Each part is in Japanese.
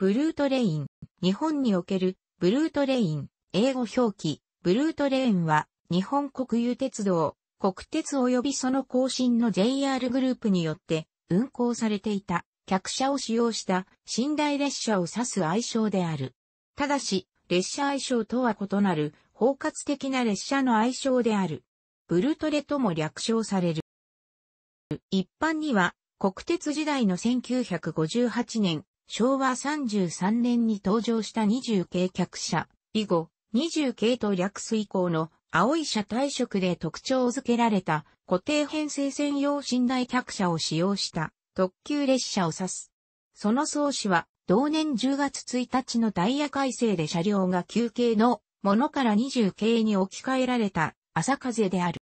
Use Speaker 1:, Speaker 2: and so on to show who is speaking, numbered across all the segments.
Speaker 1: ブルートレイン。日本におけるブルートレイン、英語表記、ブルートレインは日本国有鉄道、国鉄及びその更新の JR グループによって運行されていた客車を使用した寝台列車を指す愛称である。ただし、列車愛称とは異なる包括的な列車の愛称である。ブルトレとも略称される。一般には国鉄時代の1958年昭和33年に登場した20系客車、以後、20系と略す以降の青い車体色で特徴付けられた固定編成専用寝台客車を使用した特急列車を指す。その創始は同年10月1日のダイヤ改正で車両が休憩のものから20系に置き換えられた朝風である。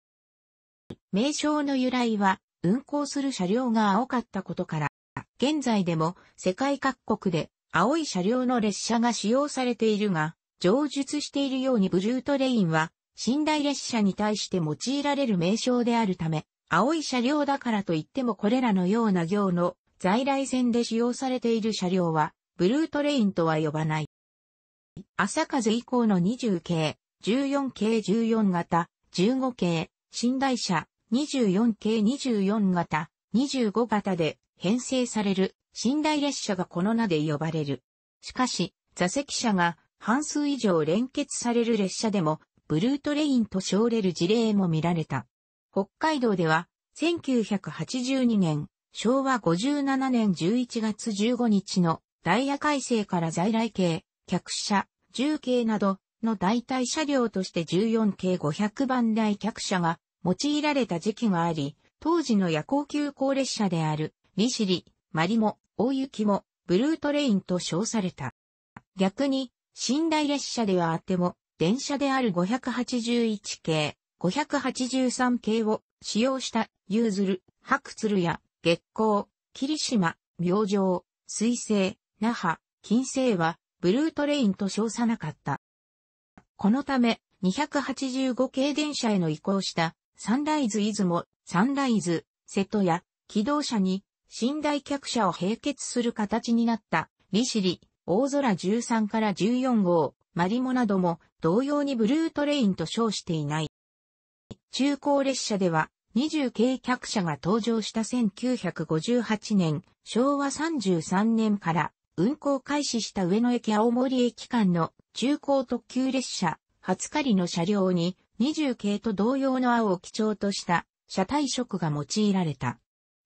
Speaker 1: 名称の由来は運行する車両が青かったことから現在でも世界各国で青い車両の列車が使用されているが、上述しているようにブルートレインは寝台列車に対して用いられる名称であるため、青い車両だからといってもこれらのような行の在来線で使用されている車両は、ブルートレインとは呼ばない。朝風以降の20系、14系14型、15系、寝台車、24系24型、25型で編成される寝台列車がこの名で呼ばれる。しかし、座席車が半数以上連結される列車でも、ブルートレインと称れる事例も見られた。北海道では、1982年、昭和57年11月15日のダイヤ改正から在来系、客車、重系などの代替車両として14系500番台客車が用いられた時期があり、当時の夜行急行列車であるシ尻、マリモ、大雪も、ブルートレインと称された。逆に、寝台列車ではあっても、電車である581系、583系を使用した、ユーズル、ハクツルや、月光、霧島、明星、水星、那覇、金星は、ブルートレインと称さなかった。このため、285系電車への移行した、サンライズ出雲、サンライズ、瀬戸や、機動車に、寝台客車を並結する形になった利尻、大空13から14号、マリモなども同様にブルートレインと称していない。中高列車では20系客車が登場した1958年、昭和33年から運行開始した上野駅青森駅間の中高特急列車、初狩りの車両に20系と同様の青を基調とした車体色が用いられた。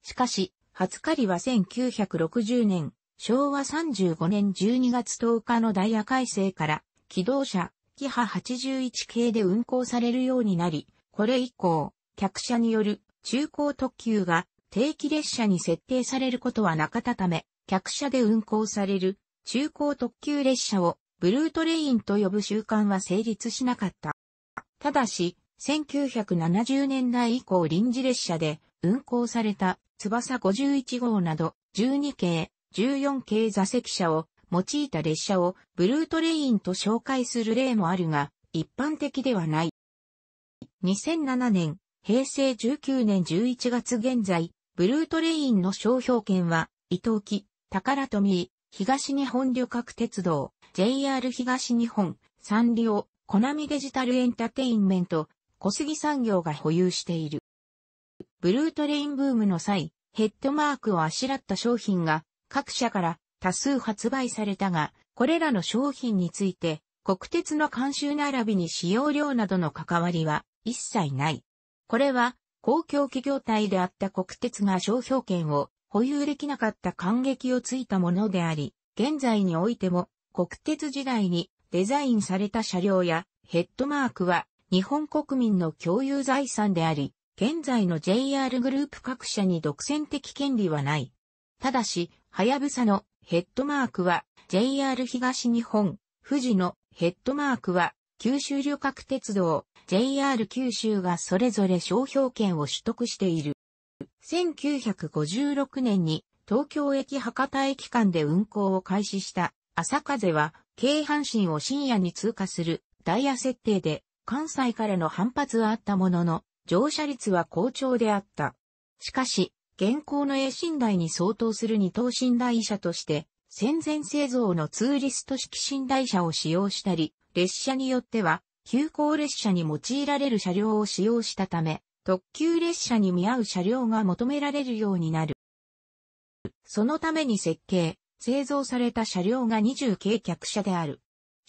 Speaker 1: しかし、初狩りは1960年、昭和35年12月10日のダイヤ改正から、機動車、キハ81系で運行されるようになり、これ以降、客車による中高特急が定期列車に設定されることはなかったため、客車で運行される中高特急列車をブルートレインと呼ぶ習慣は成立しなかった。ただし、1970年代以降臨時列車で運行された翼51号など、12系、14系座席車を用いた列車をブルートレインと紹介する例もあるが、一般的ではない。2007年、平成19年11月現在、ブルートレインの商標権は、伊藤木、宝富、東日本旅客鉄道、JR 東日本、サンリオ、コナミデジタルエンタテインメント、小杉産業が保有している。ブルートレインブームの際、ヘッドマークをあしらった商品が各社から多数発売されたが、これらの商品について、国鉄の監修並びに使用量などの関わりは一切ない。これは公共企業体であった国鉄が商標権を保有できなかった感激をついたものであり、現在においても国鉄時代にデザインされた車両やヘッドマークは日本国民の共有財産であり、現在の JR グループ各社に独占的権利はない。ただし、はやぶさのヘッドマークは JR 東日本、富士のヘッドマークは九州旅客鉄道、JR 九州がそれぞれ商標権を取得している。1956年に東京駅博多駅間で運行を開始した朝風は京阪神を深夜に通過するダイヤ設定で関西からの反発はあったものの乗車率は好調であった。しかし、現行の A 寝台に相当する二等寝台車として、戦前製造のツーリスト式寝台車を使用したり、列車によっては、急行列車に用いられる車両を使用したため、特急列車に見合う車両が求められるようになる。そのために設計、製造された車両が20系客車である。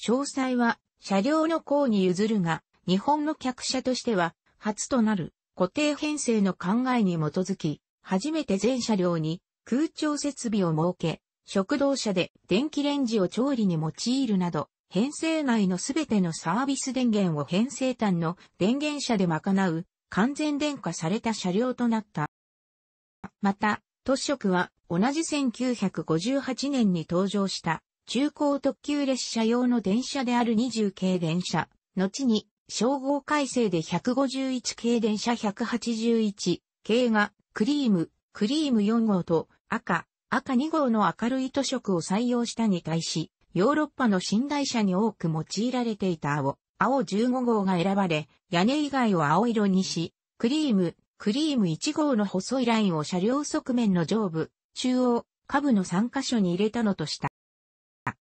Speaker 1: 詳細は車両の項に譲るが、日本の客車としては初となる固定編成の考えに基づき、初めて全車両に空調設備を設け、食堂車で電気レンジを調理に用いるなど、編成内のすべてのサービス電源を編成端の電源車で賄う完全電化された車両となった。また、都市局は同じ1958年に登場した中高特急列車用の電車である20系電車、後に称号改正で151系電車181系がクリーム、クリーム4号と赤、赤2号の明るい塗色を採用したに対し、ヨーロッパの寝台車に多く用いられていた青、青15号が選ばれ、屋根以外を青色にし、クリーム、クリーム1号の細いラインを車両側面の上部、中央、下部の3箇所に入れたのとした。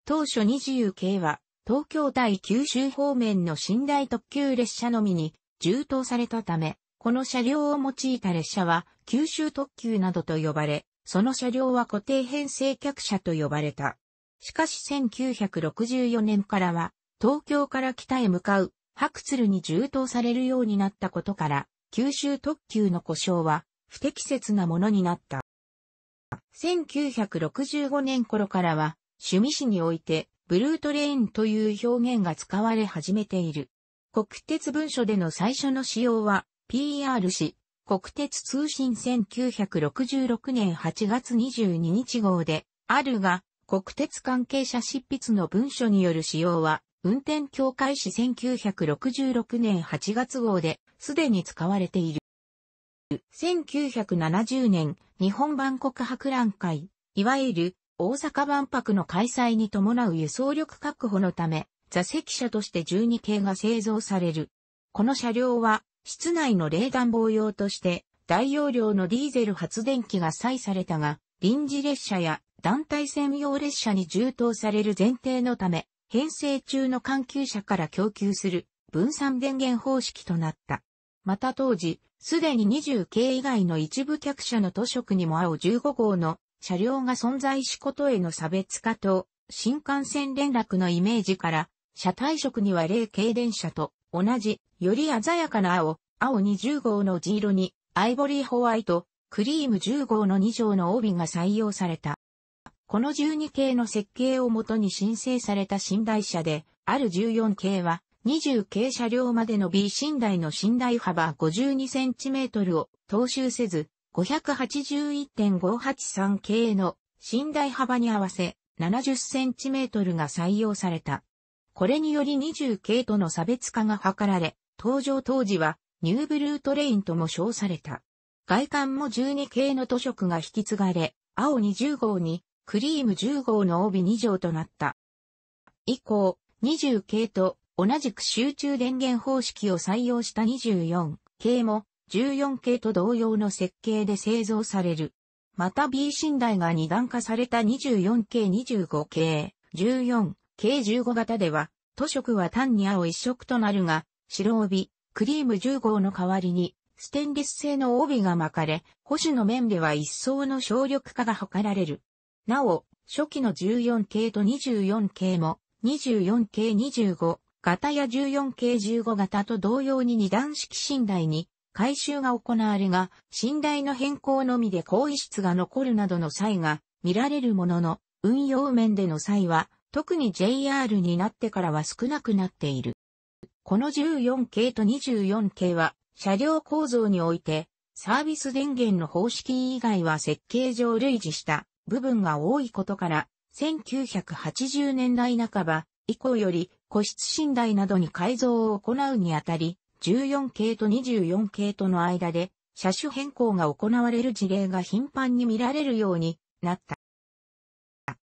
Speaker 1: 当初20系は、東京対九州方面の寝台特急列車のみに充当されたため、この車両を用いた列車は九州特急などと呼ばれ、その車両は固定編成客車と呼ばれた。しかし1964年からは、東京から北へ向かう、白鶴に充当されるようになったことから、九州特急の故障は不適切なものになった。1965年頃からは、趣味市において、ブルートレインという表現が使われ始めている。国鉄文書での最初の使用は、PR 紙国鉄通信1966年8月22日号で、あるが、国鉄関係者執筆の文書による使用は、運転協会誌1966年8月号で、すでに使われている。1970年、日本版告博覧会、いわゆる大阪万博の開催に伴う輸送力確保のため、座席車として12系が製造される。この車両は、室内の冷暖房用として、大容量のディーゼル発電機が採されたが、臨時列車や団体専用列車に充当される前提のため、編成中の環球車から供給する分散電源方式となった。また当時、すでに20系以外の一部客車の図書にも青15号の車両が存在しことへの差別化と、新幹線連絡のイメージから、車体色には例軽電車と同じ、より鮮やかな青、青20号の地色に、アイボリーホワイト、クリーム10号の2条の帯が採用された。この12系の設計をもとに申請された寝台車で、ある14系は、20系車両までの B 寝台の寝台幅52センチメートルを踏襲せず、581.583系の寝台幅に合わせ 70cm が採用された。これにより20系との差別化が図られ、登場当時はニューブルートレインとも称された。外観も12系の塗色が引き継がれ、青20号にクリーム10号の帯2条となった。以降、20系と同じく集中電源方式を採用した24系も14系と同様の設計で製造される。また B 寝台が二段化された24系25系、14系15型では、塗色は単に青一色となるが、白帯、クリーム10号の代わりに、ステンレス製の帯が巻かれ、保守の面では一層の省力化が図られる。なお、初期の14系と24系も、24系25型や14系15型と同様に二段式寝台に改修が行われが、寝台の変更のみで更衣室が残るなどの際が見られるものの、運用面での際は、特に JR になってからは少なくなっている。この14系と24系は、車両構造において、サービス電源の方式以外は設計上類似した部分が多いことから、1980年代半ば以降より個室寝台などに改造を行うにあたり、14系と24系との間で車種変更が行われる事例が頻繁に見られるようになった。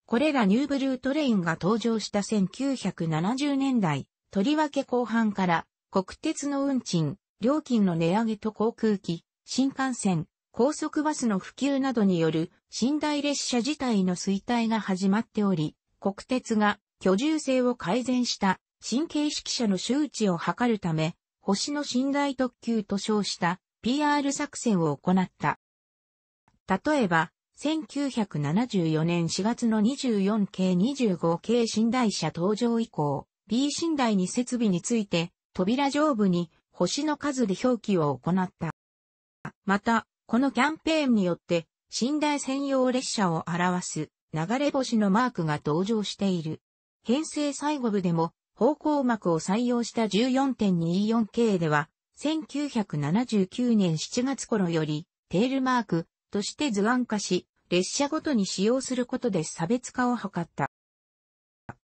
Speaker 1: これらニューブルートレインが登場した1970年代、とりわけ後半から国鉄の運賃、料金の値上げと航空機、新幹線、高速バスの普及などによる寝台列車自体の衰退が始まっており、国鉄が居住性を改善した新形式車の周知を図るため、星の寝台特急と称した PR 作戦を行った。例えば、1974年4月の24系25系寝台車登場以降、B 寝台に設備について、扉上部に星の数で表記を行った。また、このキャンペーンによって、寝台専用列車を表す流れ星のマークが登場している。編成最後部でも方向膜を採用した 14.24K では、1979年7月頃より、テールマークとして図案化し、列車ごとに使用することで差別化を図った。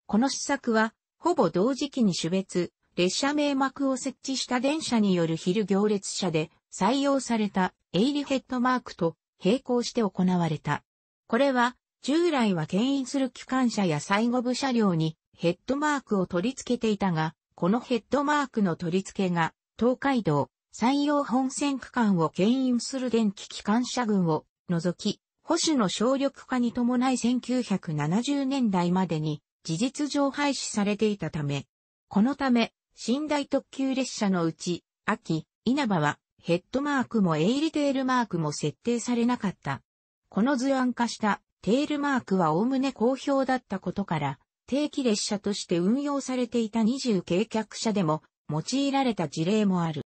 Speaker 1: この施策は、ほぼ同時期に種別、列車名幕を設置した電車による昼行列車で採用されたエイリヘッドマークと並行して行われた。これは従来は牽引する機関車や最後部車両にヘッドマークを取り付けていたが、このヘッドマークの取り付けが、東海道、山陽本線区間を牽引する電気機関車群を除き、保守の省力化に伴い1970年代までに事実上廃止されていたため、このため、寝台特急列車のうち、秋、稲葉は、ヘッドマークもエイリテールマークも設定されなかった。この図案化したテールマークはおおむね好評だったことから、定期列車として運用されていた20計客車でも用いられた事例もある。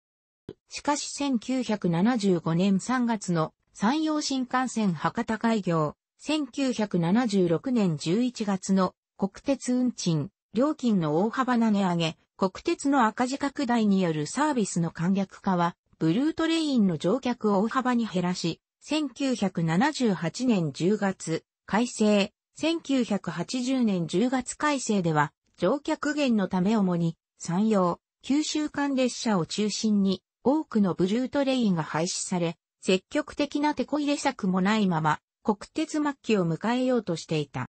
Speaker 1: しかし1975年3月の山陽新幹線博多開業、1976年11月の国鉄運賃、料金の大幅な値上げ、国鉄の赤字拡大によるサービスの簡略化は、ブルートレインの乗客を大幅に減らし、1978年10月、改正、1980年10月改正では、乗客減のため主に、山陽、九州間列車を中心に、多くのブルートレインが廃止され、積極的な手こ入れ策もないまま、国鉄末期を迎えようとしていた。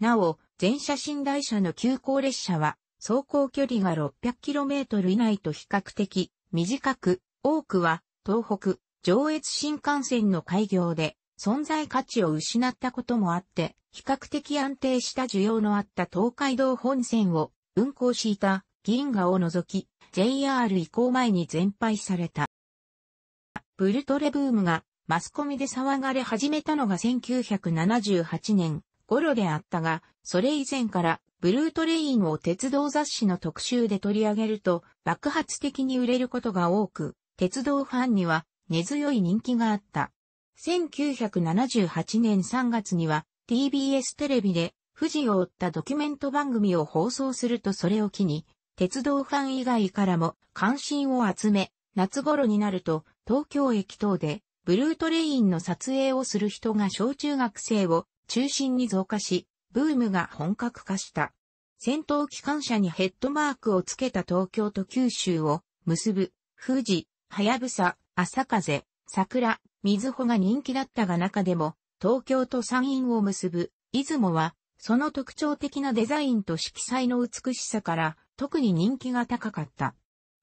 Speaker 1: なお、全車寝台車の急行列車は、走行距離が 600km 以内と比較的短く、多くは東北、上越新幹線の開業で存在価値を失ったこともあって、比較的安定した需要のあった東海道本線を運行していた銀河を除き、JR 移行前に全廃された。ブルトレブームがマスコミで騒がれ始めたのが1978年頃であったが、それ以前からブルートレインを鉄道雑誌の特集で取り上げると爆発的に売れることが多く、鉄道ファンには根強い人気があった。1978年3月には TBS テレビで富士を追ったドキュメント番組を放送するとそれを機に、鉄道ファン以外からも関心を集め、夏頃になると東京駅等でブルートレインの撮影をする人が小中学生を中心に増加し、ブームが本格化した。戦闘機関車にヘッドマークをつけた東京と九州を結ぶ富士、はやぶさ、朝風、桜、水穂が人気だったが中でも、東京と山陰を結ぶ、出雲は、その特徴的なデザインと色彩の美しさから、特に人気が高かった。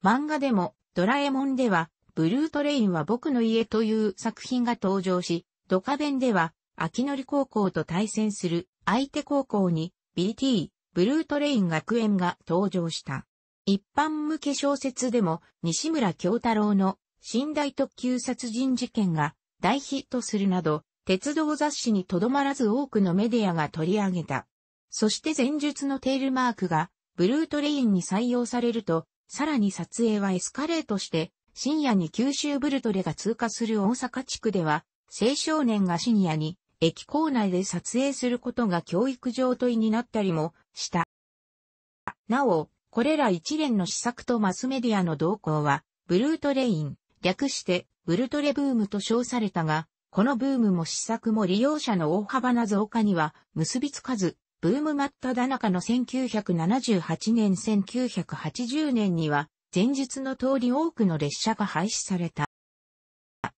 Speaker 1: 漫画でも、ドラえもんでは、ブルートレインは僕の家という作品が登場し、ドカベンでは、秋のり高校と対戦する相手高校に BT、ブルートレイン学園が登場した。一般向け小説でも西村京太郎の寝台特急殺人事件が大ヒットするなど、鉄道雑誌にとどまらず多くのメディアが取り上げた。そして前述のテールマークが、ブルートレインに採用されると、さらに撮影はエスカレートして、深夜に九州ブルトレが通過する大阪地区では、青少年が深夜に駅構内で撮影することが教育上問いになったりもした。なお、これら一連の施策とマスメディアの動向は、ブルートレイン、略して、ウルトレブームと称されたが、このブームも施策も利用者の大幅な増加には結びつかず、ブーム真っただ中の1978年1980年には、前日の通り多くの列車が廃止された。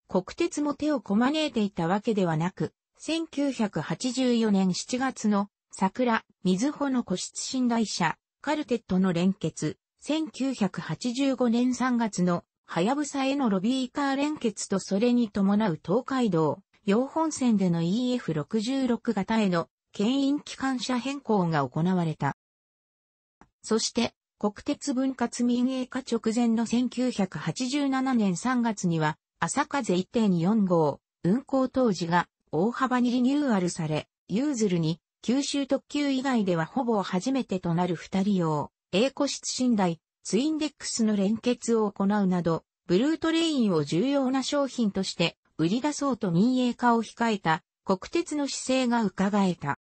Speaker 1: 国鉄も手をこまねいていたわけではなく、1984年7月の桜、水穂の個室寝台車、カルテットの連結、1985年3月のはやぶさへのロビーカー連結とそれに伴う東海道、洋本線での EF66 型への牽引機関車変更が行われた。そして、国鉄分割民営化直前の1987年3月には、朝風1.4号、運行当時が大幅にリニューアルされ、ユーズルに九州特急以外ではほぼ初めてとなる二人用、A 個室寝台、ツインデックスの連結を行うなど、ブルートレインを重要な商品として売り出そうと民営化を控えた国鉄の姿勢が伺えた。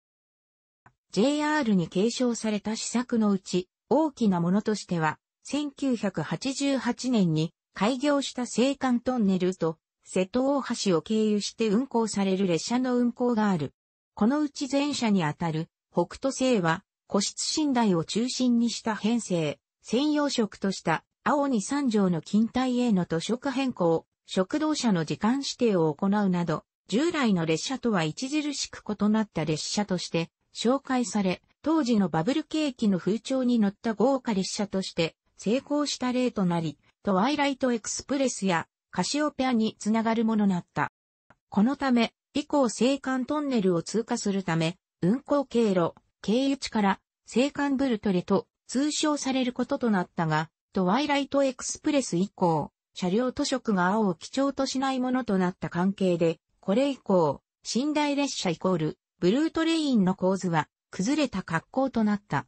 Speaker 1: JR に継承された施策のうち大きなものとしては、1988年に開業した青函トンネルと瀬戸大橋を経由して運行される列車の運行がある。このうち前者にあたる北斗星は個室寝台を中心にした編成、専用色とした青に三条の近代への図色変更、食堂車の時間指定を行うなど、従来の列車とは著しく異なった列車として紹介され、当時のバブル景気の風潮に乗った豪華列車として成功した例となり、トワイライトエクスプレスやカシオペアにつながるものなった。このため、以降青函トンネルを通過するため、運行経路、経由地から青函ブルトレと通称されることとなったが、トワイライトエクスプレス以降、車両図色が青を基調としないものとなった関係で、これ以降、寝台列車イコール、ブルートレインの構図は、崩れた格好となった。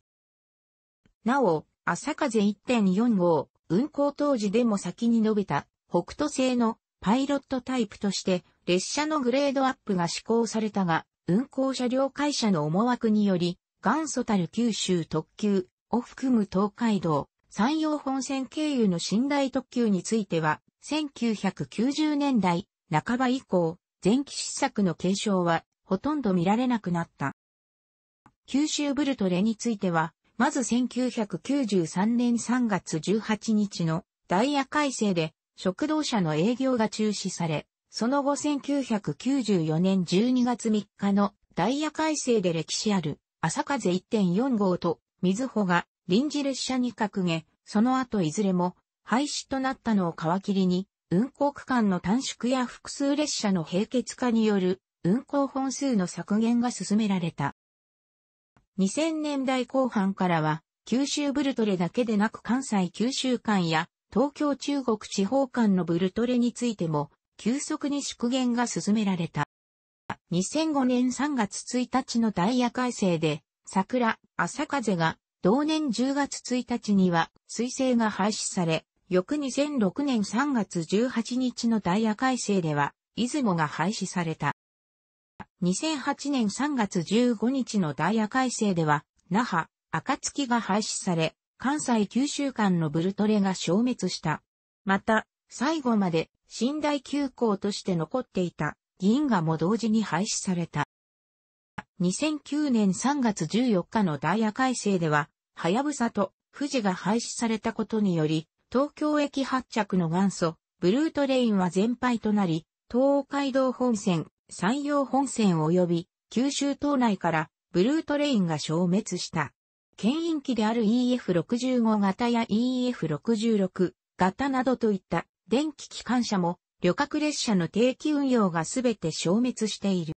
Speaker 1: なお、朝風1.4号、運行当時でも先に述べた、北斗製のパイロットタイプとして、列車のグレードアップが施行されたが、運行車両会社の思惑により、元祖たる九州特急を含む東海道、山陽本線経由の寝台特急については、1990年代半ば以降、前期施策の継承はほとんど見られなくなった。九州ブルトレについては、まず1993年3月18日のダイヤ改正で食堂車の営業が中止され、その後1994年12月3日のダイヤ改正で歴史ある朝風1.4号と水穂が臨時列車に掲げ、その後いずれも廃止となったのを皮切りに、運行区間の短縮や複数列車の並結化による運行本数の削減が進められた。2000年代後半からは、九州ブルトレだけでなく関西九州間や東京中国地方間のブルトレについても急速に縮減が進められた。2005年3月1日のダイヤ改正で桜、朝風が、同年10月1日には、彗星が廃止され、翌2006年3月18日のダイヤ改正では、出雲が廃止された。2008年3月15日のダイヤ改正では、那覇、暁が廃止され、関西九州間のブルトレが消滅した。また、最後まで、寝台急行として残っていた、銀河も同時に廃止された。2009年3月14日のダイヤ改正では、はやぶさと富士が廃止されたことにより、東京駅発着の元祖、ブルートレインは全廃となり、東海道本線、山陽本線及び九州島内からブルートレインが消滅した。牽引機である EF65 型や EF66 型などといった電気機関車も旅客列車の定期運用がすべて消滅している。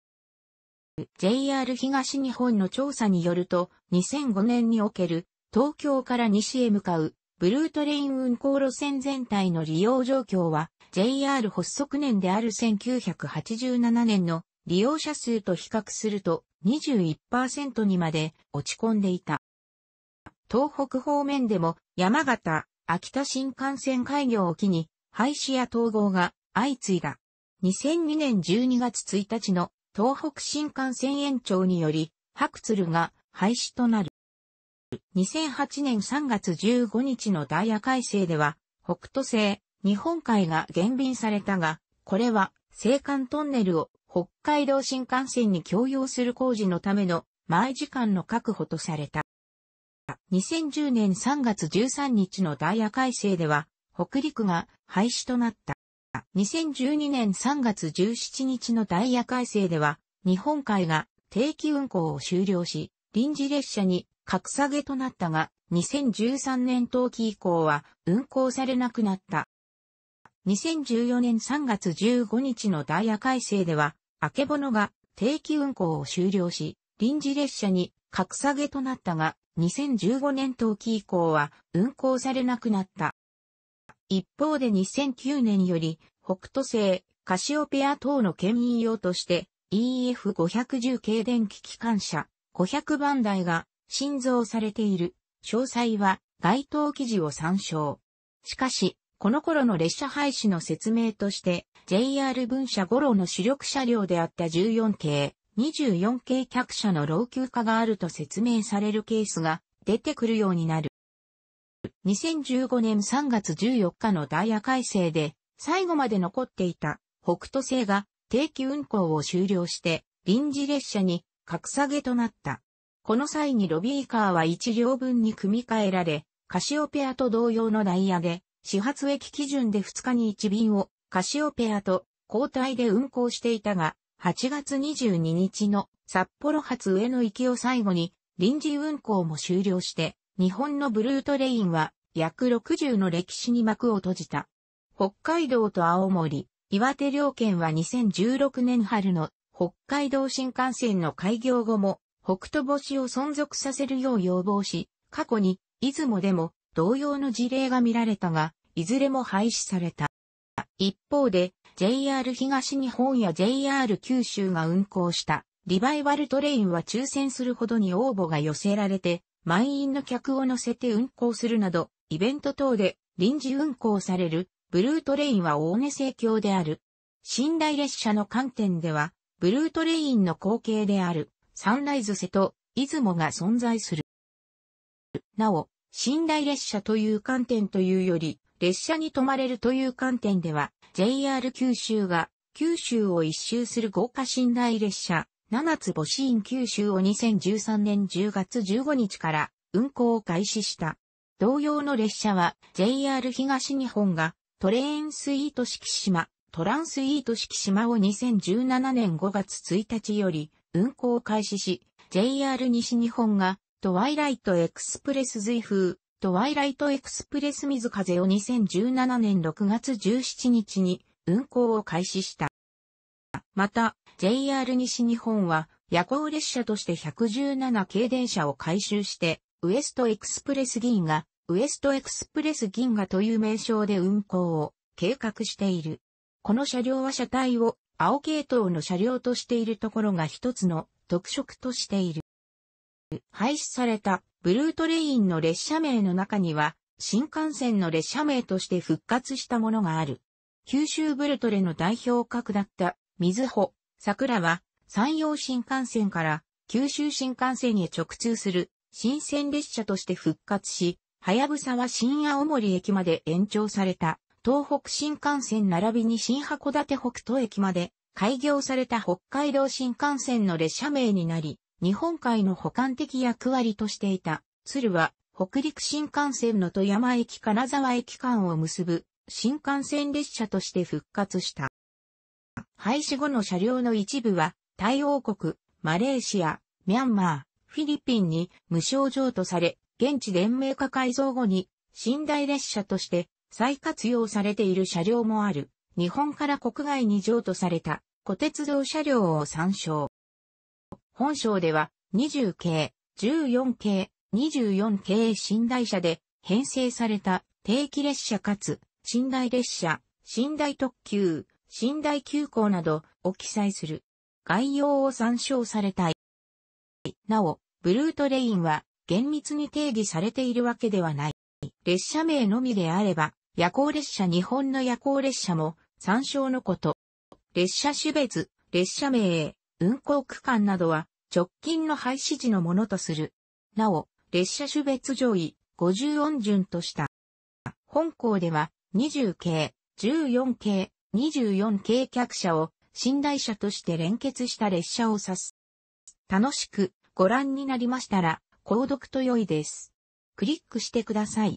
Speaker 1: JR 東日本の調査によると、2005年における東京から西へ向かうブルートレイン運行路線全体の利用状況は JR 発足年である1987年の利用者数と比較すると21%にまで落ち込んでいた。東北方面でも山形、秋田新幹線開業を機に廃止や統合が相次いだ。2002年12月1日の東北新幹線延長により、白鶴が廃止となる。2008年3月15日のダイヤ改正では、北斗星、日本海が減便されたが、これは、青函トンネルを北海道新幹線に供用する工事のための前時間の確保とされた。2010年3月13日のダイヤ改正では、北陸が廃止となった。2012年3月17日のダイヤ改正では、日本海が定期運行を終了し、臨時列車に格下げとなったが、2013年冬季以降は運行されなくなった。2014年3月15日のダイヤ改正では、あけぼのが定期運行を終了し、臨時列車に格下げとなったが、2015年冬季以降は運行されなくなった。一方で2009年より北斗星、カシオペア等の牽引用として EF510 系電気機関車500番台が新造されている。詳細は該当記事を参照。しかし、この頃の列車廃止の説明として、JR 分社五郎の主力車両であった14系、24系客車の老朽化があると説明されるケースが出てくるようになる。2015年3月14日のダイヤ改正で、最後まで残っていた北斗星が定期運行を終了して臨時列車に格下げとなった。この際にロビーカーは1両分に組み替えられ、カシオペアと同様のダイヤで、始発駅基準で2日に1便をカシオペアと交代で運行していたが、8月22日の札幌発上野行きを最後に臨時運行も終了して、日本のブルートレインは約60の歴史に幕を閉じた。北海道と青森、岩手両県は2016年春の北海道新幹線の開業後も北斗星を存続させるよう要望し、過去に出雲でも同様の事例が見られたが、いずれも廃止された。一方で JR 東日本や JR 九州が運行したリバイバルトレインは抽選するほどに応募が寄せられて、満員の客を乗せて運行するなど、イベント等で臨時運行されるブルートレインは大根生協である。寝台列車の観点では、ブルートレインの後継である、サンライズ瀬戸、出雲が存在する。なお、寝台列車という観点というより、列車に泊まれるという観点では、JR 九州が、九州を一周する豪華寝台列車、七つ星院九州を2013年10月15日から運行を開始した。同様の列車は JR 東日本がトレーンスイート式島、トランスイート式島を2017年5月1日より運行開始し、JR 西日本がトワイライトエクスプレス随風、トワイライトエクスプレス水風を2017年6月17日に運行を開始した。また、JR 西日本は夜行列車として117系電車を回収して、ウエストエクスプレス銀がウエストエクスプレス銀河という名称で運行を計画している。この車両は車体を青系統の車両としているところが一つの特色としている。廃止されたブルートレインの列車名の中には新幹線の列車名として復活したものがある。九州ブルトレの代表格だった水穂、桜は山陽新幹線から九州新幹線へ直通する新線列車として復活し、はやぶさは新青森駅まで延長された、東北新幹線並びに新函館北斗駅まで開業された北海道新幹線の列車名になり、日本海の補完的役割としていた、鶴は北陸新幹線の富山駅金沢駅間を結ぶ新幹線列車として復活した。廃止後の車両の一部は、タイ王国、マレーシア、ミャンマー、フィリピンに無償譲渡され、現地連盟化改造後に、寝台列車として再活用されている車両もある、日本から国外に譲渡された、小鉄道車両を参照。本省では、20系、14系、24系寝台車で編成された定期列車かつ、寝台列車、寝台特急、寝台急行などを記載する概要を参照されたい。なお、ブルートレインは厳密に定義されているわけではない。列車名のみであれば、夜行列車日本の夜行列車も参照のこと。列車種別、列車名、運行区間などは直近の廃止時のものとする。なお、列車種別上位50音順とした。本校では20系、14系、24系客車を寝台車として連結した列車を指す。楽しくご覧になりましたら、購読と良いです。クリックしてください。